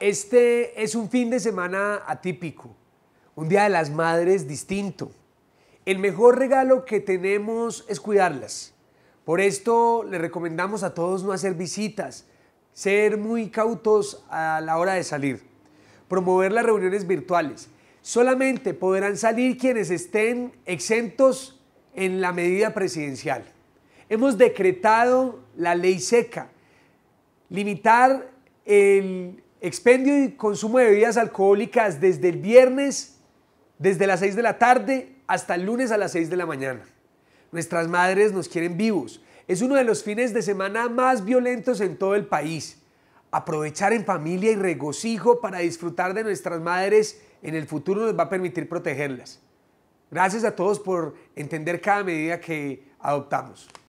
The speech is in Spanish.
Este es un fin de semana atípico, un Día de las Madres distinto. El mejor regalo que tenemos es cuidarlas. Por esto le recomendamos a todos no hacer visitas, ser muy cautos a la hora de salir, promover las reuniones virtuales. Solamente podrán salir quienes estén exentos en la medida presidencial. Hemos decretado la ley seca, limitar el Expendio y consumo de bebidas alcohólicas desde el viernes, desde las 6 de la tarde hasta el lunes a las 6 de la mañana. Nuestras madres nos quieren vivos. Es uno de los fines de semana más violentos en todo el país. Aprovechar en familia y regocijo para disfrutar de nuestras madres en el futuro nos va a permitir protegerlas. Gracias a todos por entender cada medida que adoptamos.